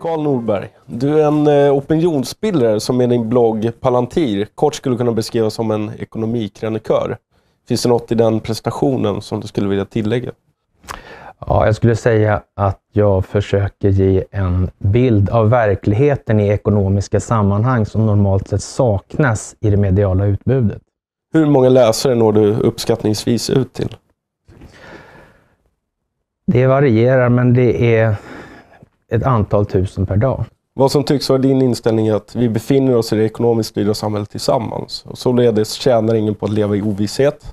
Karl Nordberg, du är en eh, opinionsbildare som med din blogg Palantir kort skulle kunna beskrivas som en ekonomikrönikör. Finns det något i den presentationen som du skulle vilja tillägga? Ja, jag skulle säga att jag försöker ge en bild av verkligheten i ekonomiska sammanhang som normalt sett saknas i det mediala utbudet. Hur många läsare når du uppskattningsvis ut till? Det varierar, men det är ett antal tusen per dag. Vad som tycks vara din inställning är att vi befinner oss i det ekonomiskt styrda samhället tillsammans. Och således tjänar ingen på att leva i ovisshet.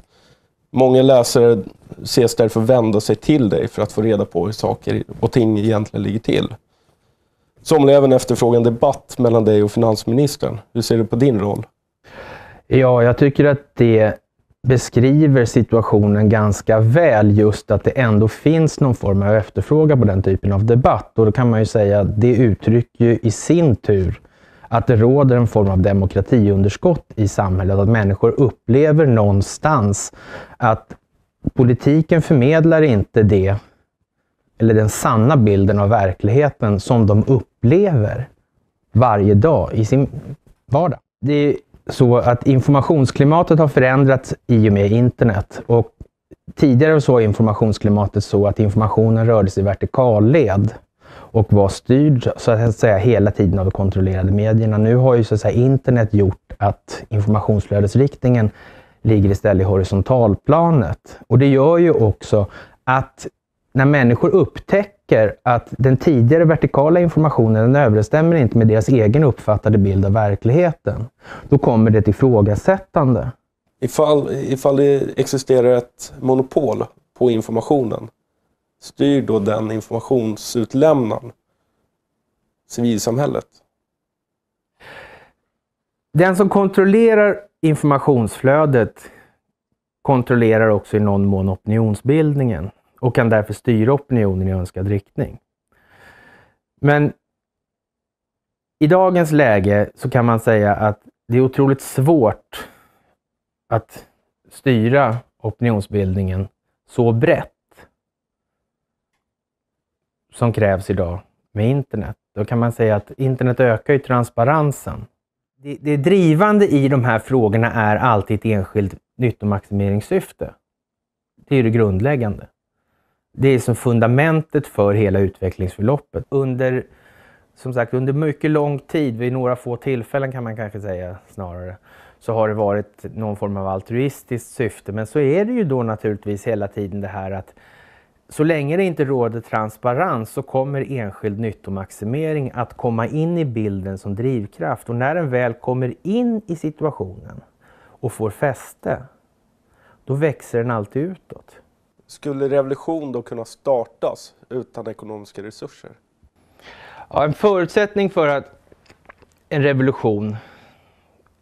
Många läsare ses därför vända sig till dig för att få reda på hur saker och ting egentligen ligger till. Somliga även efterfrågar en debatt mellan dig och finansministern. Hur ser du på din roll? Ja, jag tycker att det beskriver situationen ganska väl, just att det ändå finns någon form av efterfrågan på den typen av debatt. Och då kan man ju säga att det uttrycker ju i sin tur att det råder en form av demokratiunderskott i samhället, att människor upplever någonstans att politiken förmedlar inte det, eller den sanna bilden av verkligheten som de upplever varje dag i sin vardag. Det så att informationsklimatet har förändrats i och med internet. Och tidigare så var informationsklimatet så att informationen rörde sig i vertikalled och var styrd så att säga hela tiden av de kontrollerade medierna. Nu har ju så att säga internet gjort att informationsflödesriktningen ligger istället i horisontalplanet. Och det gör ju också att när människor upptäcker märker att den tidigare vertikala informationen överensstämmer inte med deras egen uppfattade bild av verkligheten. Då kommer det till ifrågasättande. Ifall, ifall det existerar ett monopol på informationen, styr då den informationsutlämnaren civilsamhället? Den som kontrollerar informationsflödet kontrollerar också i någon mån opinionsbildningen och kan därför styra opinionen i önskad riktning. Men i dagens läge så kan man säga att det är otroligt svårt att styra opinionsbildningen så brett som krävs idag med internet. Då kan man säga att internet ökar ju transparensen. Det, det drivande i de här frågorna är alltid ett enskilt nyttomaximeringssyfte. Det är det grundläggande. Det är som fundamentet för hela utvecklingsförloppet. Under, som sagt, under mycket lång tid, vid några få tillfällen kan man kanske säga snarare, så har det varit någon form av altruistiskt syfte. Men så är det ju då naturligtvis hela tiden det här att så länge det inte råder transparens så kommer enskild nyttomaximering att komma in i bilden som drivkraft. Och när den väl kommer in i situationen och får fäste, då växer den alltid utåt. Skulle revolution då kunna startas utan ekonomiska resurser? Ja, en förutsättning för att en revolution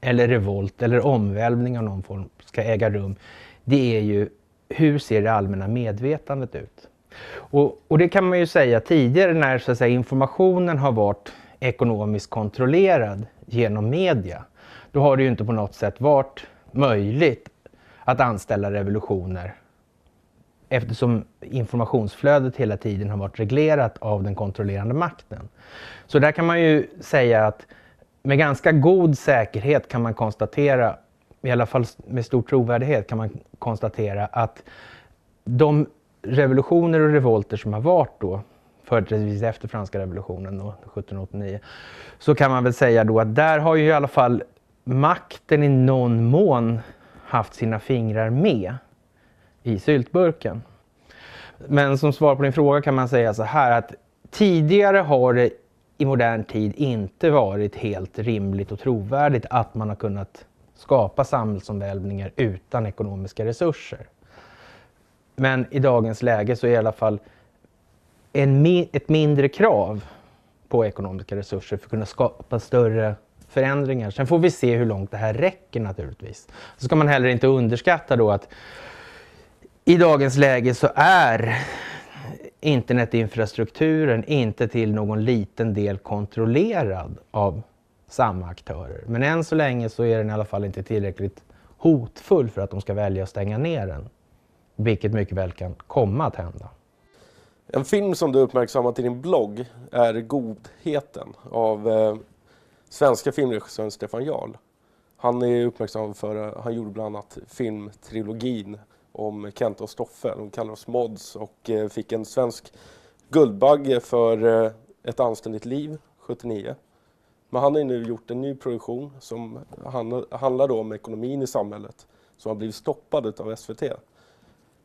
eller revolt eller omvälvning av någon form ska äga rum, det är ju hur ser det allmänna medvetandet ut? Och, och det kan man ju säga tidigare när så säga, informationen har varit ekonomiskt kontrollerad genom media. Då har det ju inte på något sätt varit möjligt att anställa revolutioner eftersom informationsflödet hela tiden har varit reglerat av den kontrollerande makten. Så där kan man ju säga att med ganska god säkerhet kan man konstatera, i alla fall med stor trovärdighet kan man konstatera att de revolutioner och revolter som har varit då, företrädesvis efter franska revolutionen då, 1789, så kan man väl säga då att där har ju i alla fall makten i någon mån haft sina fingrar med i syltburken. Men som svar på din fråga kan man säga så här att tidigare har det i modern tid inte varit helt rimligt och trovärdigt att man har kunnat skapa samhällsomvälvningar utan ekonomiska resurser. Men i dagens läge så är det i alla fall en, ett mindre krav på ekonomiska resurser för att kunna skapa större förändringar. Sen får vi se hur långt det här räcker naturligtvis. Så ska man heller inte underskatta då att i dagens läge så är internetinfrastrukturen inte till någon liten del kontrollerad av samma aktörer. Men än så länge så är den i alla fall inte tillräckligt hotfull för att de ska välja att stänga ner den. Vilket mycket väl kan komma att hända. En film som du uppmärksammat i din blogg är Godheten av eh, svenska filmregissören Stefan Jarl. Han är uppmärksam för, eh, han gjorde bland annat filmtrilogin om Kent och Stoffe. De kallar oss Mods och eh, fick en svensk Guldbagge för eh, Ett anständigt liv 79. Men han har nu gjort en ny produktion som handlar om ekonomin i samhället som har blivit stoppad av SVT.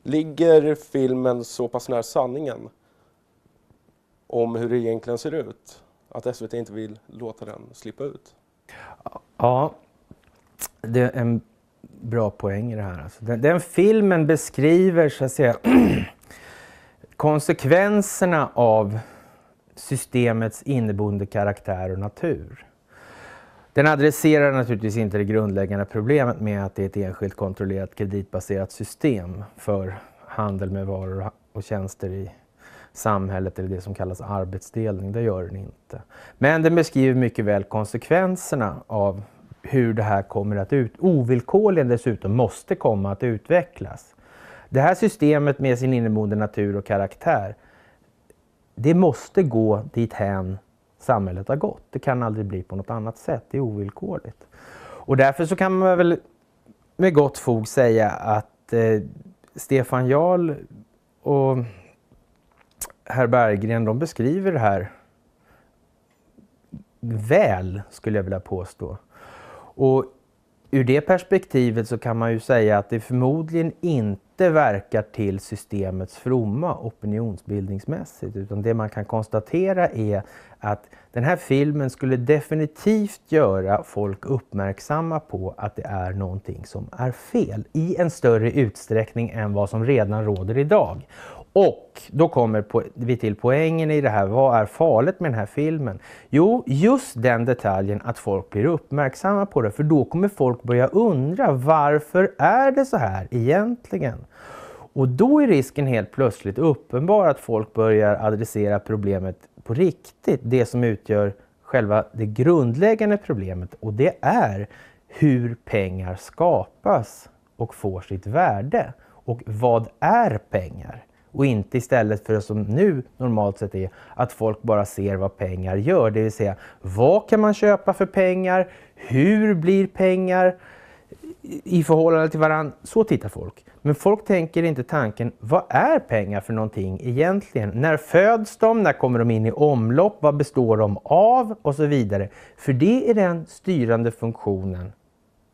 Ligger filmen så pass nära sanningen om hur det egentligen ser ut att SVT inte vill låta den slippa ut? Ja, det är en bra poäng i det här. Alltså, den, den filmen beskriver så att säga konsekvenserna av systemets inneboende karaktär och natur. Den adresserar naturligtvis inte det grundläggande problemet med att det är ett enskilt kontrollerat kreditbaserat system för handel med varor och tjänster i samhället eller det som kallas arbetsdelning. Det gör den inte. Men den beskriver mycket väl konsekvenserna av hur det här kommer att ut, ovillkorligen dessutom måste komma att utvecklas. Det här systemet med sin inneboende natur och karaktär, det måste gå dithän samhället har gått. Det kan aldrig bli på något annat sätt, det är ovillkorligt. Och därför så kan man väl med gott fog säga att eh, Stefan Jarl och herr Berggren, de beskriver det här väl, skulle jag vilja påstå. Och ur det perspektivet så kan man ju säga att det förmodligen inte verkar till systemets fromma opinionsbildningsmässigt utan det man kan konstatera är att den här filmen skulle definitivt göra folk uppmärksamma på att det är någonting som är fel i en större utsträckning än vad som redan råder idag. Och då kommer vi till poängen i det här. Vad är farligt med den här filmen? Jo, just den detaljen att folk blir uppmärksamma på det. För då kommer folk börja undra varför är det så här egentligen? Och då är risken helt plötsligt uppenbar att folk börjar adressera problemet på riktigt. Det som utgör själva det grundläggande problemet och det är hur pengar skapas och får sitt värde. Och vad är pengar? och inte istället för som nu normalt sett är att folk bara ser vad pengar gör. Det vill säga vad kan man köpa för pengar? Hur blir pengar i förhållande till varandra? Så tittar folk. Men folk tänker inte tanken, vad är pengar för någonting egentligen? När föds de? När kommer de in i omlopp? Vad består de av? Och så vidare. För det är den styrande funktionen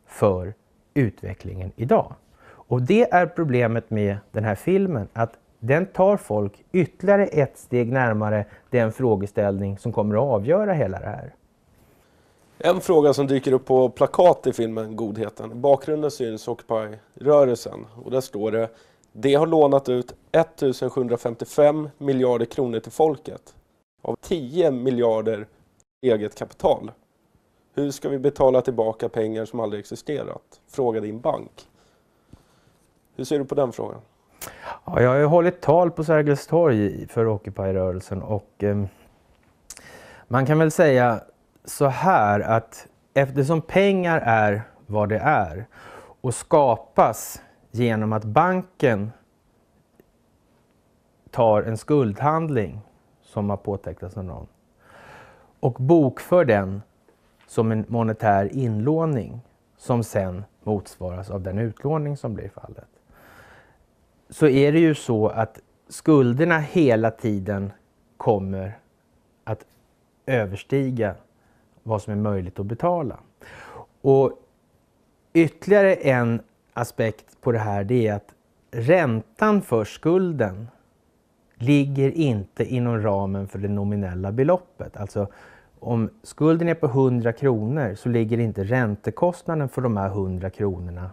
för utvecklingen idag. Och det är problemet med den här filmen, att den tar folk ytterligare ett steg närmare den frågeställning som kommer att avgöra hela det här. En fråga som dyker upp på plakat i filmen Godheten. I bakgrunden syns Occupy-rörelsen och där står det de har lånat ut 1755 miljarder kronor till folket av 10 miljarder eget kapital. Hur ska vi betala tillbaka pengar som aldrig existerat? Fråga din bank. Hur ser du på den frågan? Ja, jag har ju hållit tal på Sergels torg för Occupy-rörelsen och eh, man kan väl säga så här att eftersom pengar är vad det är och skapas genom att banken tar en skuldhandling som har påtecknats av någon och bokför den som en monetär inlåning som sen motsvaras av den utlåning som blir fallet så är det ju så att skulderna hela tiden kommer att överstiga vad som är möjligt att betala. Och ytterligare en aspekt på det här det är att räntan för skulden ligger inte inom ramen för det nominella beloppet. Alltså om skulden är på 100 kronor så ligger inte räntekostnaden för de här 100 kronorna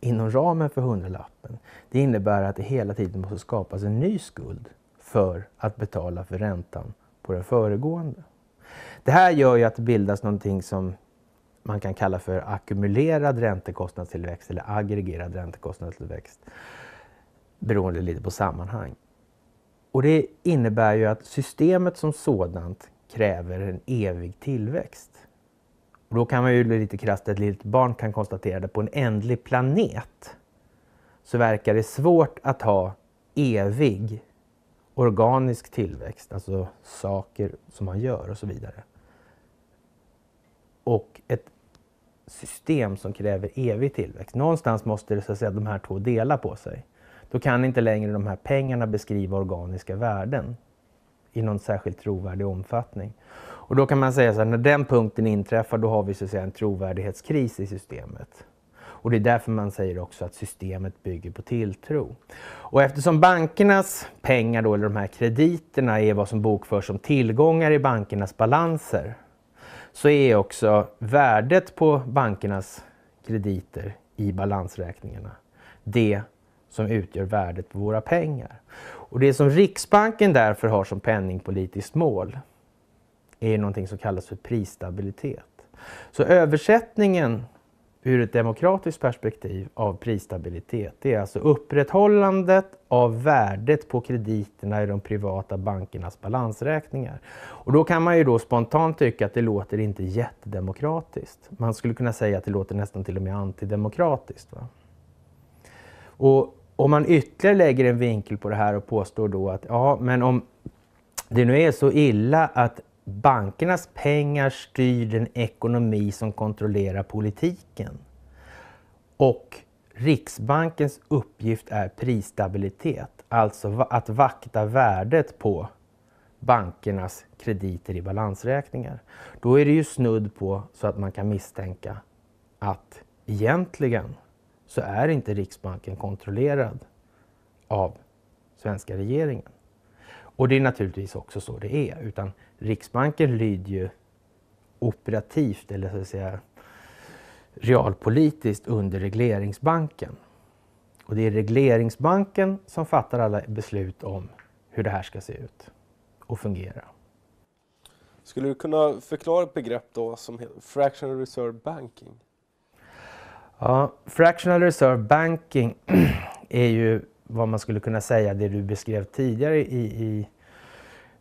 inom ramen för hundralappen, det innebär att det hela tiden måste skapas en ny skuld för att betala för räntan på den föregående. Det här gör ju att det bildas någonting som man kan kalla för ackumulerad räntekostnadstillväxt eller aggregerad räntekostnadstillväxt beroende lite på sammanhang. Och det innebär ju att systemet som sådant kräver en evig tillväxt. Och då kan man ju lite krasst, ett litet barn kan konstatera det, på en ändlig planet så verkar det svårt att ha evig organisk tillväxt, alltså saker som man gör och så vidare. Och ett system som kräver evig tillväxt. Någonstans måste det, så att säga, de här två dela på sig. Då kan inte längre de här pengarna beskriva organiska värden i någon särskilt trovärdig omfattning. Och då kan man säga att när den punkten inträffar då har vi så att säga en trovärdighetskris i systemet. Och det är därför man säger också att systemet bygger på tilltro. Och eftersom bankernas pengar då, eller de här krediterna är vad som bokförs som tillgångar i bankernas balanser så är också värdet på bankernas krediter i balansräkningarna det som utgör värdet på våra pengar. Och det som Riksbanken därför har som penningpolitiskt mål är någonting som kallas för prisstabilitet. Så översättningen ur ett demokratiskt perspektiv av prisstabilitet, det är alltså upprätthållandet av värdet på krediterna i de privata bankernas balansräkningar. Och då kan man ju då spontant tycka att det låter inte jättedemokratiskt. Man skulle kunna säga att det låter nästan till och med antidemokratiskt. Va? Och om man ytterligare lägger en vinkel på det här och påstår då att ja, men om det nu är så illa att bankernas pengar styr den ekonomi som kontrollerar politiken. Och Riksbankens uppgift är prisstabilitet, alltså att vakta värdet på bankernas krediter i balansräkningar. Då är det ju snudd på så att man kan misstänka att egentligen så är inte Riksbanken kontrollerad av svenska regeringen. Och det är naturligtvis också så det är. Utan Riksbanken lyder ju operativt, eller så att säga realpolitiskt, under regleringsbanken. Och det är regleringsbanken som fattar alla beslut om hur det här ska se ut och fungera. Skulle du kunna förklara ett begrepp då som fractional reserve banking? Ja, fractional reserve banking är ju vad man skulle kunna säga, det du beskrev tidigare i, i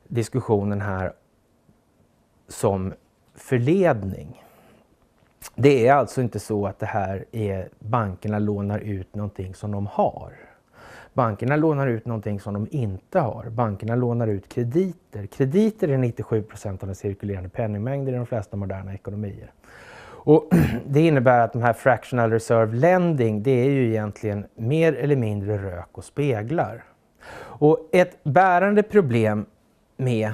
diskussionen här som förledning. Det är alltså inte så att det här är bankerna lånar ut någonting som de har. Bankerna lånar ut någonting som de inte har. Bankerna lånar ut krediter. Krediter är 97 procent av den cirkulerande penningmängden i de flesta moderna ekonomier. Och det innebär att de här fractional reserve lending, det är ju egentligen mer eller mindre rök och speglar. Och ett bärande problem med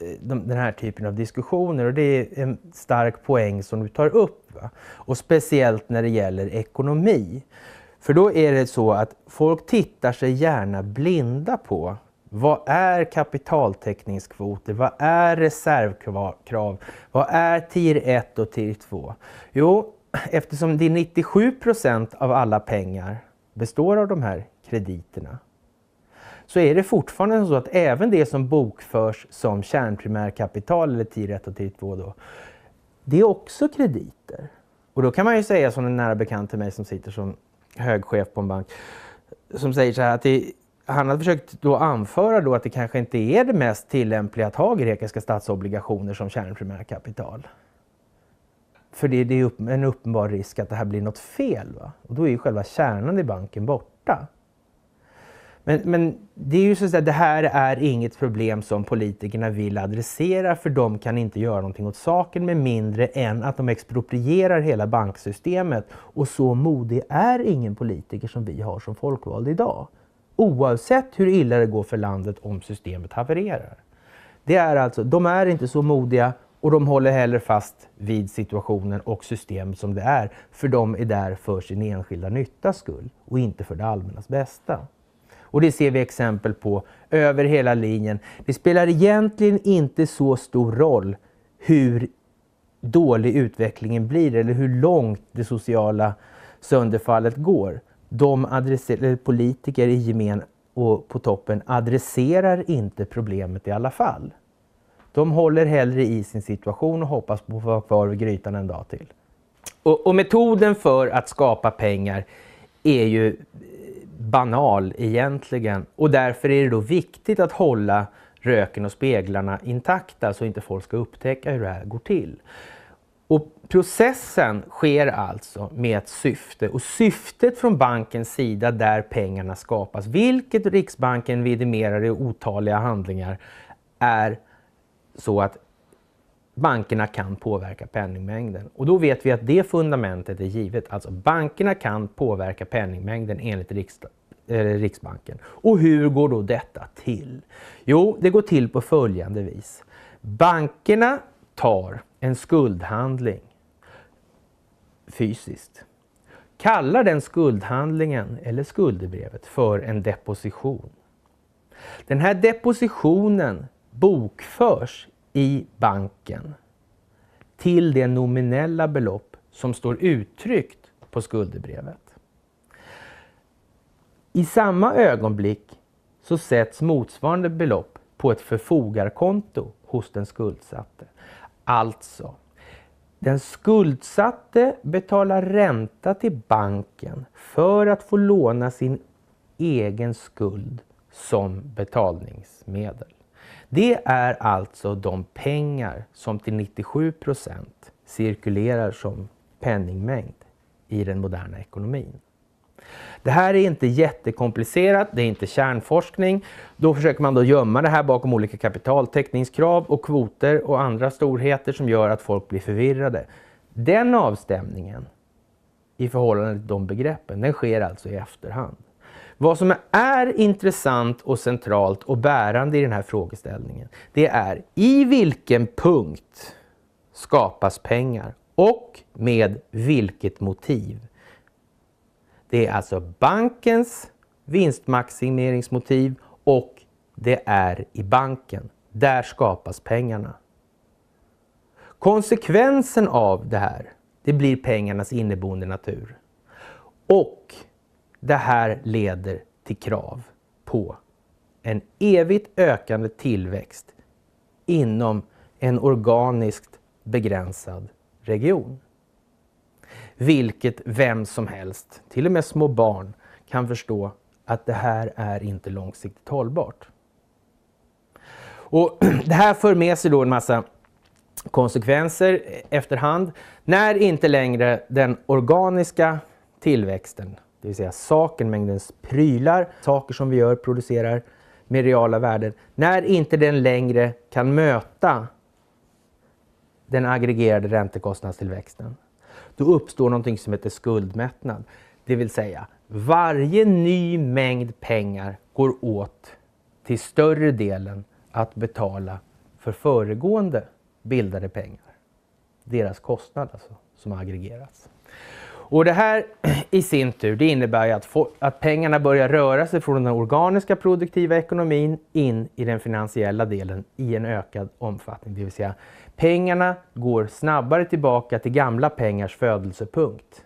eh, de, den här typen av diskussioner och det är en stark poäng som du tar upp. Va? Och speciellt när det gäller ekonomi. För då är det så att folk tittar sig gärna blinda på vad är kapitaltäckningskvoter? Vad är reservkrav? Vad är TIR 1 och TIR 2? Jo, eftersom det är 97 procent av alla pengar består av de här krediterna så är det fortfarande så att även det som bokförs som kärnprimärkapital eller TIR 1 och TIR 2 då, det är också krediter. Och då kan man ju säga som en nära bekant till mig som sitter som högchef på en bank som säger så här att det, han har försökt då anföra då att det kanske inte är det mest tillämpliga att ha grekiska statsobligationer som kärnprimärkapital. För det, det är en uppenbar risk att det här blir något fel. Va? Och då är ju själva kärnan i banken borta. Men, men det är ju så att det här är inget problem som politikerna vill adressera för de kan inte göra någonting åt saken med mindre än att de exproprierar hela banksystemet. Och så modig är ingen politiker som vi har som folkvald idag oavsett hur illa det går för landet om systemet havererar. Det är alltså, de är inte så modiga och de håller hellre fast vid situationen och systemet som det är, för de är där för sin enskilda nyttas skull och inte för det allmännas bästa. Och det ser vi exempel på över hela linjen. Det spelar egentligen inte så stor roll hur dålig utvecklingen blir eller hur långt det sociala sönderfallet går de adresser, politiker i gemen och på toppen adresserar inte problemet i alla fall. De håller hellre i sin situation och hoppas på att få vara kvar vid grytan en dag till. Och, och, metoden för att skapa pengar är ju eh, banal egentligen och därför är det då viktigt att hålla röken och speglarna intakta så inte folk ska upptäcka hur det här går till. Och processen sker alltså med ett syfte och syftet från bankens sida där pengarna skapas, vilket Riksbanken vidimerar i otaliga handlingar, är så att bankerna kan påverka penningmängden. Och då vet vi att det fundamentet är givet. Alltså bankerna kan påverka penningmängden enligt riks eh, Riksbanken. Och hur går då detta till? Jo, det går till på följande vis. Bankerna tar en skuldhandling fysiskt. Kallar den skuldhandlingen eller skuldebrevet för en deposition. Den här depositionen bokförs i banken till det nominella belopp som står uttryckt på skuldebrevet. I samma ögonblick så sätts motsvarande belopp på ett förfogarkonto hos den skuldsatte. Alltså, den skuldsatte betalar ränta till banken för att få låna sin egen skuld som betalningsmedel. Det är alltså de pengar som till 97 procent cirkulerar som penningmängd i den moderna ekonomin. Det här är inte jättekomplicerat, det är inte kärnforskning. Då försöker man då gömma det här bakom olika kapitaltäckningskrav och kvoter och andra storheter som gör att folk blir förvirrade. Den avstämningen i förhållande till de begreppen, den sker alltså i efterhand. Vad som är intressant och centralt och bärande i den här frågeställningen, det är i vilken punkt skapas pengar och med vilket motiv? Det är alltså bankens vinstmaximeringsmotiv och det är i banken. Där skapas pengarna. Konsekvensen av det här, det blir pengarnas inneboende natur. Och det här leder till krav på en evigt ökande tillväxt inom en organiskt begränsad region vilket vem som helst, till och med små barn, kan förstå att det här är inte långsiktigt hållbart. Och det här för med sig då en massa konsekvenser efterhand. När inte längre den organiska tillväxten, det vill säga saken, mängdens prylar, saker som vi gör, producerar med reala värden, när inte den längre kan möta den aggregerade räntekostnadstillväxten, då uppstår någonting som heter skuldmättnad. Det vill säga, varje ny mängd pengar går åt till större delen att betala för föregående bildade pengar. Deras kostnad alltså, som aggregerats. Och det här i sin tur det innebär att, få, att pengarna börjar röra sig från den organiska produktiva ekonomin in i den finansiella delen i en ökad omfattning. Det vill säga pengarna går snabbare tillbaka till gamla pengars födelsepunkt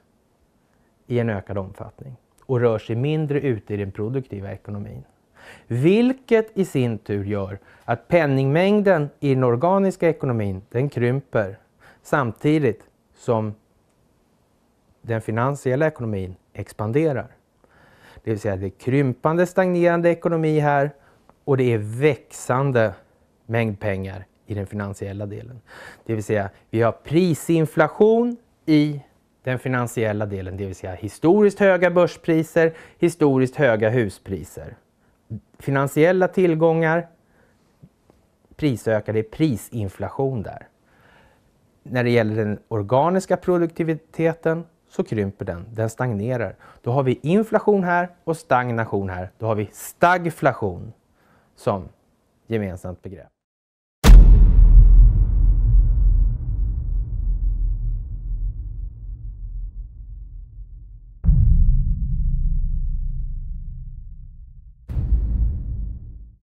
i en ökad omfattning och rör sig mindre ute i den produktiva ekonomin. Vilket i sin tur gör att penningmängden i den organiska ekonomin den krymper samtidigt som den finansiella ekonomin expanderar. Det vill säga det är krympande, stagnerande ekonomi här och det är växande mängd pengar i den finansiella delen. Det vill säga vi har prisinflation i den finansiella delen, det vill säga historiskt höga börspriser, historiskt höga huspriser. Finansiella tillgångar prisökar, det är prisinflation där. När det gäller den organiska produktiviteten så krymper den, den stagnerar. Då har vi inflation här och stagnation här. Då har vi stagflation som gemensamt begrepp.